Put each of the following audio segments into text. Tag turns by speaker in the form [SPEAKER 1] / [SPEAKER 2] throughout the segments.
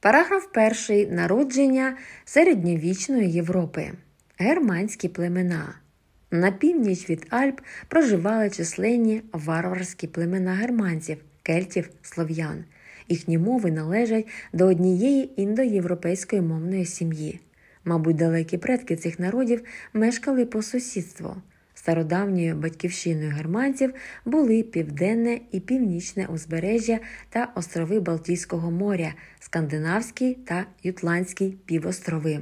[SPEAKER 1] Параграф 1. Народження середньовічної Європи. Германські племена. На північ від Альп проживали численні варварські племена германців, кельтів, слов'ян. Їхні мови належать до однієї індоєвропейської мовної сім'ї. Мабуть, далекі предки цих народів мешкали по сусідству. Стародавньою батьківщиною германців були південне і північне узбережжя та острови Балтійського моря Скандинавський та Ютландський півострови.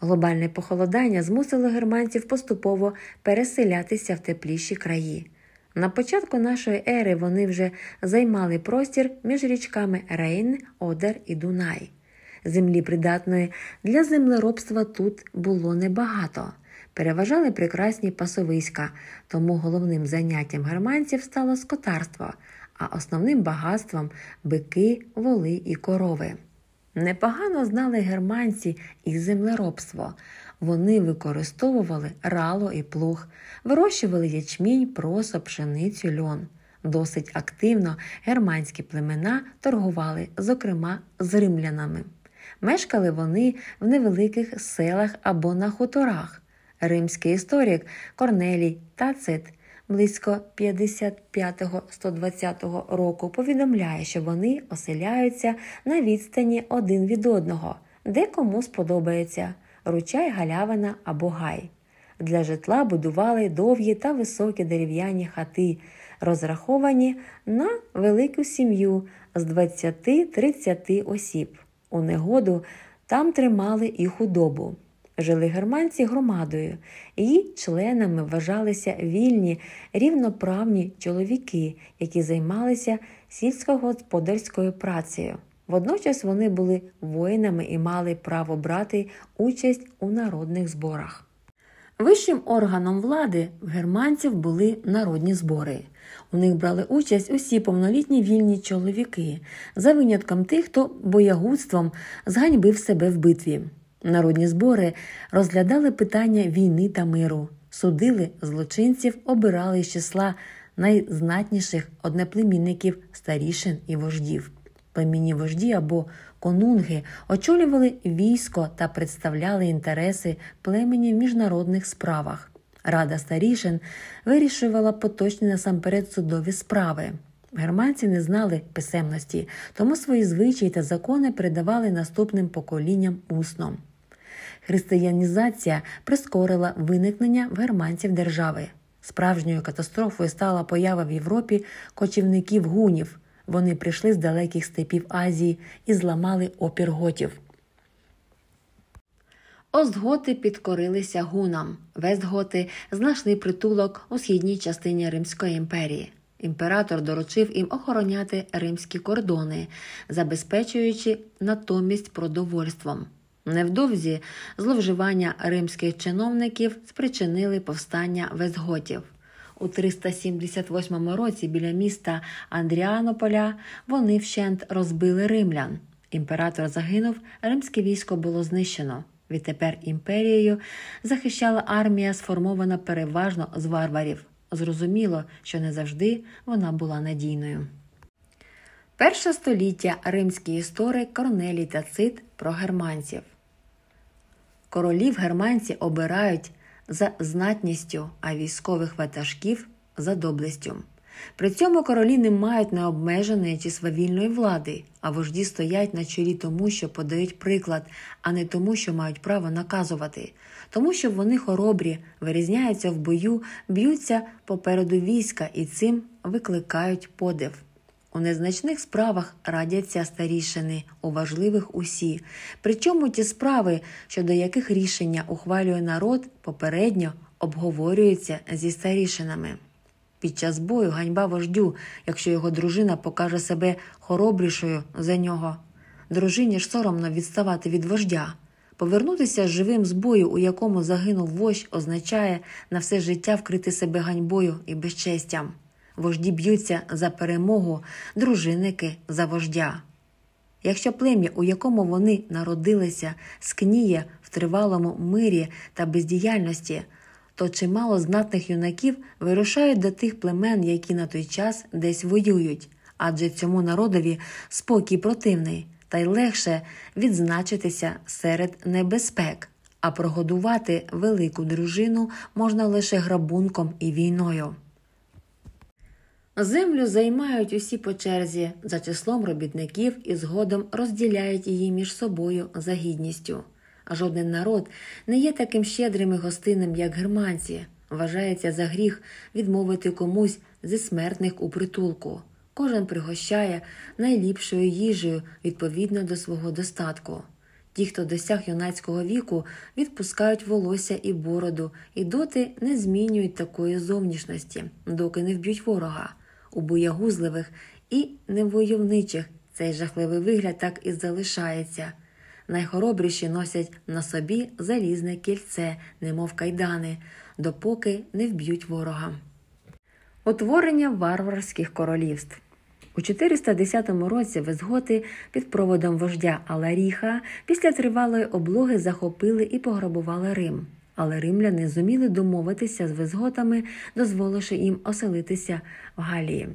[SPEAKER 1] Глобальне похолодання змусило германців поступово переселятися в тепліші краї. На початку нашої ери вони вже займали простір між річками Рейн, Одер і Дунай. Землі придатної для землеробства тут було небагато. Переважали прекрасні пасовиська, тому головним заняттям германців стало скотарство, а основним багатством бики, воли і корови. Непогано знали германці і землеробство. Вони використовували рало і плуг, вирощували ячмінь, просо, пшеницю, льон. Досить активно германські племена торгували, зокрема з римлянами. Мешкали вони в невеликих селах або на хуторах. Римський історик Корнелій Тацит близько 55-120 року повідомляє, що вони оселяються на відстані один від одного, де кому сподобається ручай, галявина або гай. Для житла будували довгі та високі дерев'яні хати, розраховані на велику сім'ю з 20-30 осіб. У негоду там тримали і худобу. Жили германці громадою, її членами вважалися вільні, рівноправні чоловіки, які займалися сільськогосподарською працею. Водночас вони були воїнами і мали право брати участь у народних зборах. Вищим органом влади в германців були народні збори. У них брали участь усі повнолітні вільні чоловіки, за винятком тих, хто боягузтвом зганьбив себе в битві. Народні збори розглядали питання війни та миру, судили злочинців, обирали з числа найзнатніших одноплемінників старішин і вождів. Племінні вожді або конунги очолювали військо та представляли інтереси племені в міжнародних справах. Рада старішин вирішувала поточні насамперед судові справи. Германці не знали писемності, тому свої звичаї та закони передавали наступним поколінням усно християнізація прискорила виникнення германців держави. Справжньою катастрофою стала поява в Європі кочівників гунів. Вони прийшли з далеких степів Азії і зламали опір готів. Остготи підкорилися гунам. Вестготи знайшли притулок у східній частині Римської імперії. Імператор доручив їм охороняти римські кордони, забезпечуючи натомість продовольством. Невдовзі зловживання римських чиновників спричинили повстання везготів. У 378 році біля міста Андріанополя вони вщент розбили римлян. Імператор загинув, римське військо було знищено. Відтепер імперією захищала армія, сформована переважно з варварів. Зрозуміло, що не завжди вона була надійною. Перше століття римський історик Корнелій Тацит про германців. Королів германці обирають за знатністю, а військових ватажків за доблестю. При цьому королі не мають необмеженої чи свавільної влади, а вожді стоять на чолі тому, що подають приклад, а не тому, що мають право наказувати, тому що вони хоробрі, вирізняються в бою, б'ються попереду війська і цим викликають подив. У незначних справах радяться старішини, у важливих усі. Причому ті справи, щодо яких рішення ухвалює народ, попередньо обговорюються зі старішинами. Під час бою ганьба вождю, якщо його дружина покаже себе хоробрішою за нього. Дружині ж соромно відставати від вождя. Повернутися живим з бою, у якому загинув вождь, означає на все життя вкрити себе ганьбою і безчестям вожді б'ються за перемогу, дружинники за вождя. Якщо плем'я, у якому вони народилися, скніє в тривалому мирі та бездіяльності, то чимало знатних юнаків вирушають до тих племен, які на той час десь воюють, адже цьому народові спокій противний, та й легше відзначитися серед небезпек, а прогодувати велику дружину можна лише грабунком і війною. Землю займають усі по черзі за числом робітників і згодом розділяють її між собою за гідністю. Жоден народ не є таким щедрим і гостинним, як германці. Вважається за гріх відмовити комусь зі смертних у притулку. Кожен пригощає найліпшою їжею відповідно до свого достатку. Ті, хто досяг юнацького віку, відпускають волосся і бороду і доти не змінюють такої зовнішності, доки не вб'ють ворога у боягузливих і невойовничих цей жахливий вигляд так і залишається. Найхоробріші носять на собі залізне кільце, немов кайдани, допоки не вб'ють ворога. Утворення варварських королівств у 410 році везготи під проводом вождя Аларіха після тривалої облоги захопили і пограбували Рим але римляни зуміли домовитися з визготами, дозволивши їм оселитися в Галії.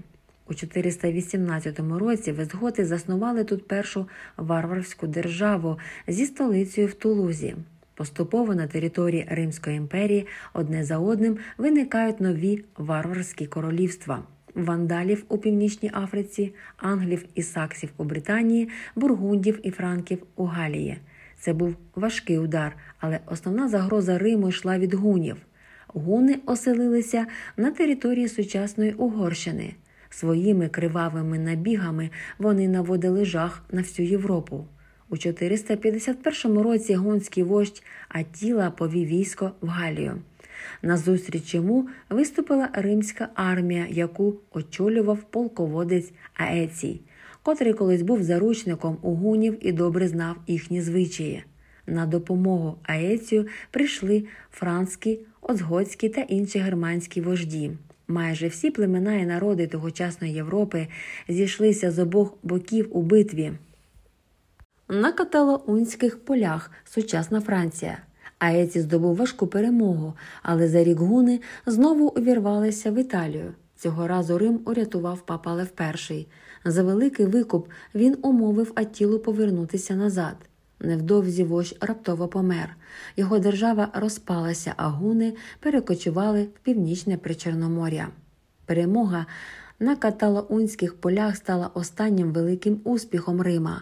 [SPEAKER 1] У 418 році визготи заснували тут першу варварську державу зі столицею в Тулузі. Поступово на території Римської імперії одне за одним виникають нові варварські королівства. Вандалів у північній Африці, англів і саксів у Британії, бургундів і франків у Галії. Це був важкий удар, але основна загроза Риму йшла від гунів. Гуни оселилися на території сучасної Угорщини. Своїми кривавими набігами вони наводили жах на всю Європу. У 451 році гунський вождь Атіла повів військо в Галію. Назустріч йому виступила римська армія, яку очолював полководець Аецій котрий колись був заручником у гунів і добре знав їхні звичаї. На допомогу Аецію прийшли франські, оцготські та інші германські вожді. Майже всі племена і народи тогочасної Європи зійшлися з обох боків у битві. На каталаунських полях сучасна Франція. Аеці здобув важку перемогу, але за рік гуни знову увірвалися в Італію. Цього разу Рим урятував папа Лев І. За великий викуп він умовив Аттілу повернутися назад. Невдовзі вождь раптово помер. Його держава розпалася, а гуни перекочували в північне Причорномор'я. Перемога на каталаунських полях стала останнім великим успіхом Рима.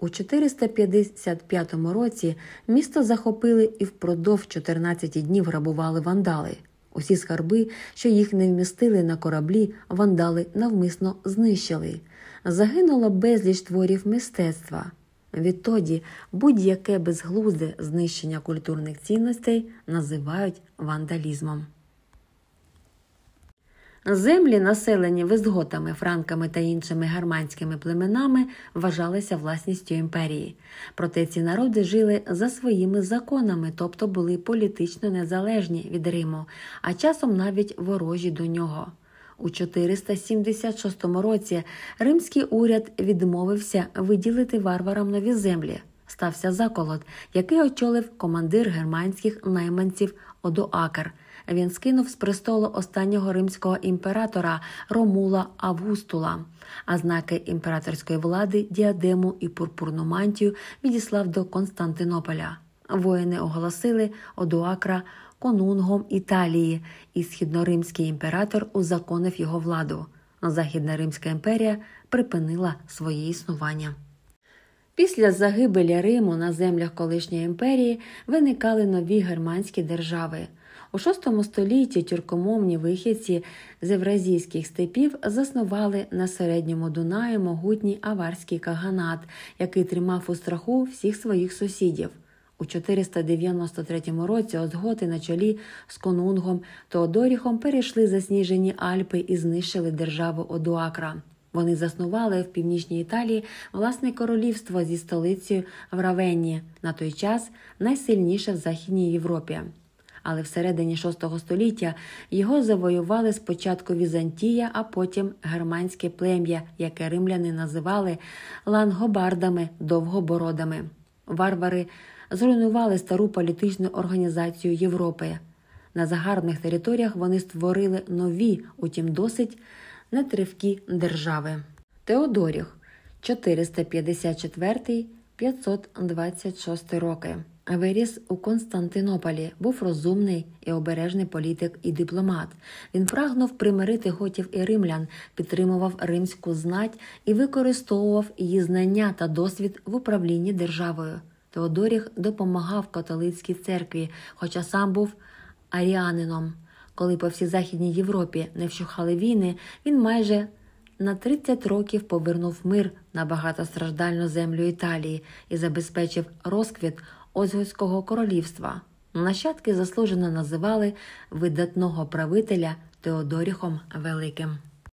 [SPEAKER 1] У 455 році місто захопили і впродовж 14 днів грабували вандали. Усі скарби, що їх не вмістили на кораблі, вандали навмисно знищили. Загинуло безліч творів мистецтва. Відтоді будь-яке безглузде знищення культурних цінностей називають вандалізмом. Землі, населені визготами, франками та іншими германськими племенами, вважалися власністю імперії. Проте ці народи жили за своїми законами, тобто були політично незалежні від Риму, а часом навіть ворожі до нього. У 476 році римський уряд відмовився виділити варварам нові землі. Стався заколот, який очолив командир германських найманців Одоакар – він скинув з престолу останнього римського імператора Ромула Августула, а знаки імператорської влади діадему і пурпурну мантію відіслав до Константинополя. Воїни оголосили Одуакра конунгом Італії, і східноримський імператор узаконив його владу. Західна Римська імперія припинила своє існування. Після загибелі Риму на землях колишньої імперії виникали нові германські держави. У VI столітті тюркомовні вихідці з евразійських степів заснували на середньому Дунаї могутній аварський каганат, який тримав у страху всіх своїх сусідів. У 493 році озготи на чолі з Конунгом Теодоріхом перейшли засніжені Альпи і знищили державу Одуакра. Вони заснували в північній Італії власне королівство зі столицею в Равенні, на той час найсильніше в Західній Європі але всередині VI століття його завоювали спочатку Візантія, а потім германське плем'я, яке римляни називали лангобардами довгобородами. Варвари зруйнували стару політичну організацію Європи. На загарбних територіях вони створили нові, утім досить нетривкі держави. Теодоріх 454 526 роки. Виріс у Константинополі, був розумний і обережний політик і дипломат. Він прагнув примирити готів і римлян, підтримував римську знать і використовував її знання та досвід в управлінні державою. Теодоріх допомагав католицькій церкві, хоча сам був аріанином. Коли по всій Західній Європі не вщухали війни, він майже на 30 років повернув мир на багатостраждальну землю Італії і забезпечив розквіт Озгоського королівства. Нащадки заслужено називали видатного правителя Теодоріхом Великим.